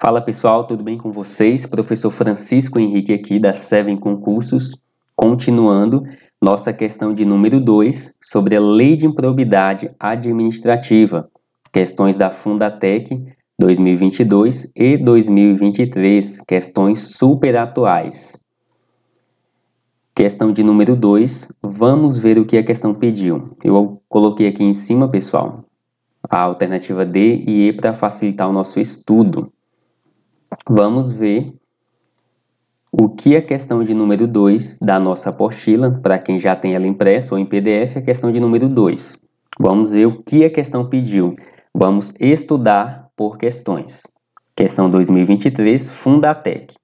Fala pessoal, tudo bem com vocês? Professor Francisco Henrique aqui da Seven Concursos, continuando nossa questão de número 2 sobre a Lei de Improbidade Administrativa, questões da Fundatec 2022 e 2023, questões super atuais. Questão de número 2, vamos ver o que a questão pediu. Eu coloquei aqui em cima, pessoal, a alternativa D e E para facilitar o nosso estudo vamos ver o que a é questão de número 2 da nossa apostila, para quem já tem ela impressa ou em PDF, é a questão de número 2. Vamos ver o que a questão pediu. Vamos estudar por questões. Questão 2023, Fundatec.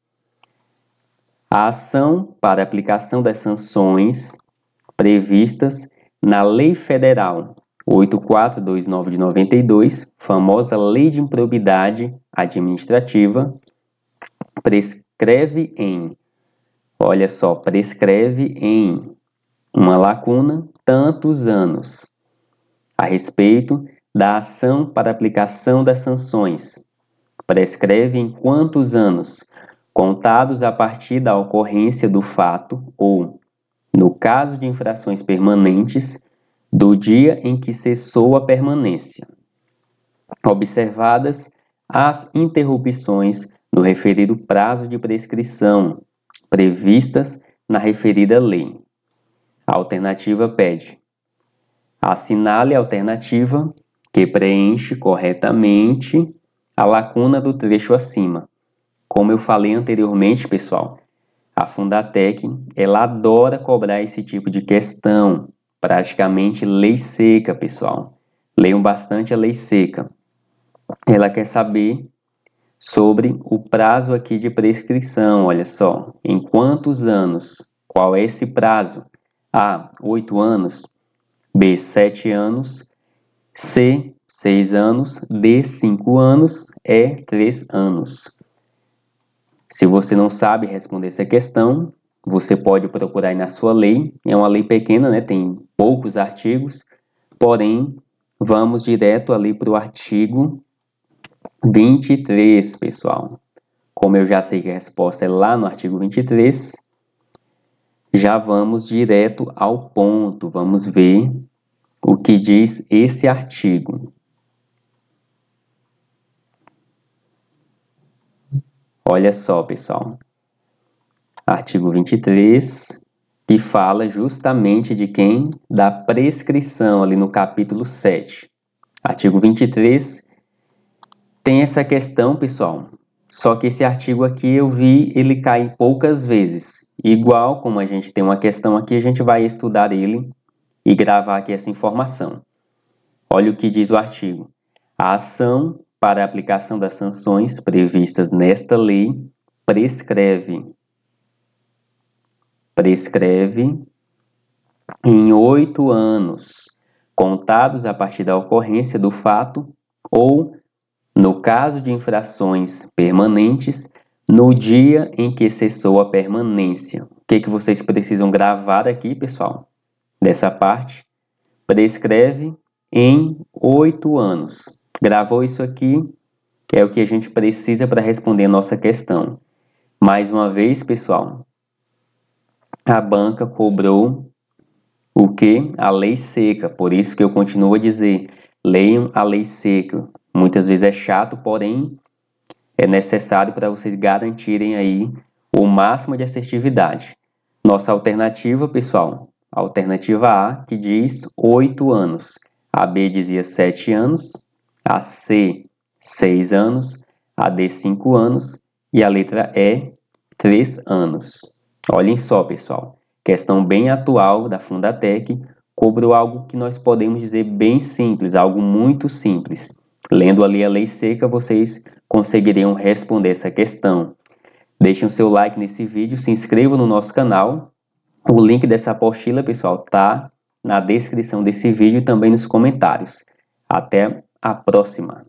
A ação para aplicação das sanções previstas na Lei Federal 8429 de 92, famosa Lei de Improbidade Administrativa, prescreve em, olha só, prescreve em uma lacuna tantos anos a respeito da ação para aplicação das sanções. Prescreve em quantos anos? Contados a partir da ocorrência do fato ou, no caso de infrações permanentes, do dia em que cessou a permanência, observadas as interrupções no referido prazo de prescrição previstas na referida lei. A alternativa pede: assinale a alternativa que preenche corretamente a lacuna do trecho acima. Como eu falei anteriormente, pessoal, a Fundatec ela adora cobrar esse tipo de questão praticamente lei seca, pessoal. Leiam bastante a lei seca. Ela quer saber sobre o prazo aqui de prescrição, olha só. Em quantos anos? Qual é esse prazo? A, 8 anos. B, 7 anos. C, 6 anos. D, 5 anos. E, 3 anos. Se você não sabe responder essa questão, você pode procurar aí na sua lei. É uma lei pequena, né? Tem poucos artigos, porém, vamos direto ali para o artigo 23, pessoal. Como eu já sei que a resposta é lá no artigo 23, já vamos direto ao ponto. Vamos ver o que diz esse artigo. Olha só, pessoal. Artigo 23 que fala justamente de quem? Da prescrição, ali no capítulo 7. Artigo 23 tem essa questão, pessoal. Só que esse artigo aqui eu vi ele cai poucas vezes. Igual como a gente tem uma questão aqui, a gente vai estudar ele e gravar aqui essa informação. Olha o que diz o artigo. A ação para a aplicação das sanções previstas nesta lei prescreve prescreve em oito anos, contados a partir da ocorrência do fato, ou, no caso de infrações permanentes, no dia em que cessou a permanência. O que, que vocês precisam gravar aqui, pessoal, dessa parte? Prescreve em oito anos. Gravou isso aqui? É o que a gente precisa para responder a nossa questão. Mais uma vez, pessoal, a banca cobrou o que? A lei seca. Por isso que eu continuo a dizer, leiam a lei seca. Muitas vezes é chato, porém é necessário para vocês garantirem aí o máximo de assertividade. Nossa alternativa, pessoal, alternativa A, que diz 8 anos. A B dizia 7 anos, a C 6 anos, a D 5 anos e a letra E 3 anos. Olhem só, pessoal, questão bem atual da Fundatec cobrou algo que nós podemos dizer bem simples, algo muito simples. Lendo ali a lei seca, vocês conseguiriam responder essa questão. Deixem o seu like nesse vídeo, se inscrevam no nosso canal. O link dessa apostila, pessoal, tá na descrição desse vídeo e também nos comentários. Até a próxima!